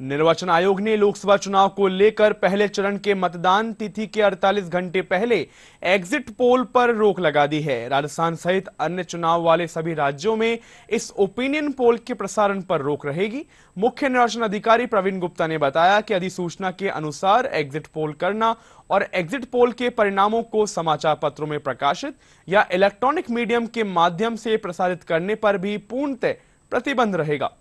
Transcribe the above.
निर्वाचन आयोग ने लोकसभा चुनाव को लेकर पहले चरण के मतदान तिथि के 48 घंटे पहले एग्जिट पोल पर रोक लगा दी है राजस्थान सहित अन्य चुनाव वाले सभी राज्यों में इस ओपिनियन पोल के प्रसारण पर रोक रहेगी मुख्य निर्वाचन अधिकारी प्रवीण गुप्ता ने बताया कि अधिसूचना के अनुसार एग्जिट पोल करना और एग्जिट पोल के परिणामों को समाचार पत्रों में प्रकाशित या इलेक्ट्रॉनिक मीडियम के माध्यम से प्रसारित करने पर भी पूर्णतः प्रतिबंध रहेगा